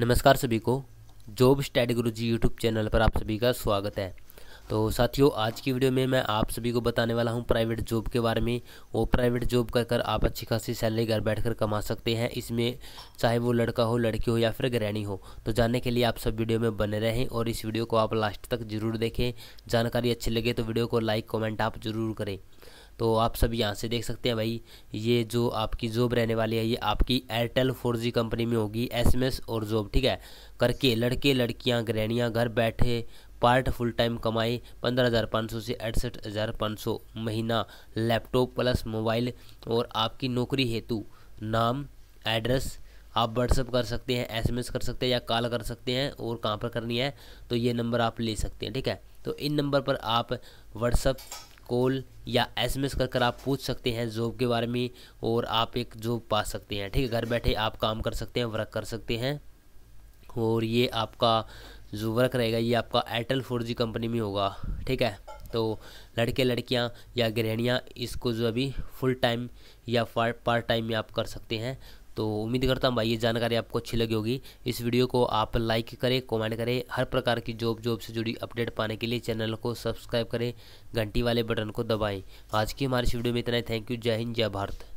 नमस्कार सभी को जॉब स्टडी गुरु जी यूट्यूब चैनल पर आप सभी का स्वागत है तो साथियों आज की वीडियो में मैं आप सभी को बताने वाला हूं प्राइवेट जॉब के बारे में वो प्राइवेट जॉब कर कर आप अच्छी खासी सैलरी घर बैठकर कमा सकते हैं इसमें चाहे वो लड़का हो लड़की हो या फिर गृहिणी हो तो जानने के लिए आप सब वीडियो में बने रहें और इस वीडियो को आप लास्ट तक जरूर देखें जानकारी अच्छी लगे तो वीडियो को लाइक कॉमेंट आप जरूर करें तो आप सब यहाँ से देख सकते हैं भाई ये जो आपकी जॉब रहने वाली है ये आपकी एयरटेल फोर जी कंपनी में होगी एसएमएस और जॉब ठीक है करके लड़के लड़कियाँ ग्रहणियाँ घर बैठे पार्ट फुल टाइम कमाई पंद्रह हज़ार पाँच सौ से अड़सठ हज़ार पाँच सौ महीना लैपटॉप प्लस मोबाइल और आपकी नौकरी हेतु नाम एड्रेस आप व्हाट्सअप कर सकते हैं एसएमएस कर सकते हैं या कॉल कर सकते हैं और कहाँ पर करनी है तो ये नंबर आप ले सकते हैं ठीक है तो इन नंबर पर आप व्हाट्सअप कॉल या एसएमएस कर कर आप पूछ सकते हैं जॉब के बारे में और आप एक जॉब पा सकते हैं ठीक है घर बैठे आप काम कर सकते हैं वर्क कर सकते हैं और ये आपका जो वर्क रहेगा ये आपका एयरटेल फोर जी कंपनी में होगा ठीक है तो लड़के लड़कियां या गृहणियाँ इसको जो अभी फुल टाइम या पार्ट टाइम में आप कर सकते हैं तो उम्मीद करता हूँ भाई ये जानकारी आपको अच्छी लगी होगी इस वीडियो को आप लाइक करें कमेंट करें हर प्रकार की जॉब जॉब से जुड़ी अपडेट पाने के लिए चैनल को सब्सक्राइब करें घंटी वाले बटन को दबाएं आज की हमारी इस वीडियो में इतना ही थैंक यू जय हिंद जय भारत